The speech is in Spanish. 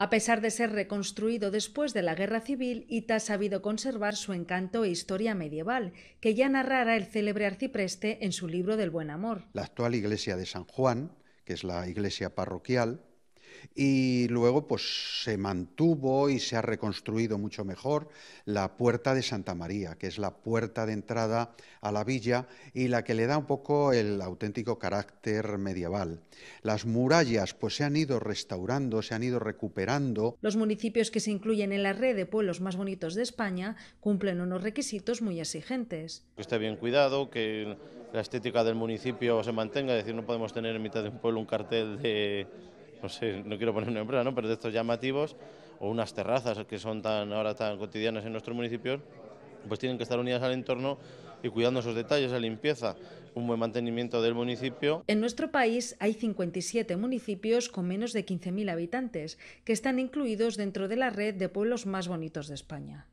A pesar de ser reconstruido después de la Guerra Civil, Ita ha sabido conservar su encanto e historia medieval, que ya narrara el célebre arcipreste en su libro del Buen Amor. La actual iglesia de San Juan, que es la iglesia parroquial, y luego pues se mantuvo y se ha reconstruido mucho mejor la puerta de Santa María, que es la puerta de entrada a la villa y la que le da un poco el auténtico carácter medieval. Las murallas pues se han ido restaurando, se han ido recuperando. Los municipios que se incluyen en la red de pueblos más bonitos de España cumplen unos requisitos muy exigentes. Que esté bien cuidado, que la estética del municipio se mantenga, es decir, no podemos tener en mitad de un pueblo un cartel de no sé, no quiero poner una empresa, ¿no? pero de estos llamativos, o unas terrazas que son tan ahora tan cotidianas en nuestros municipios, pues tienen que estar unidas al entorno y cuidando esos detalles, la limpieza, un buen mantenimiento del municipio. En nuestro país hay 57 municipios con menos de 15.000 habitantes que están incluidos dentro de la red de pueblos más bonitos de España.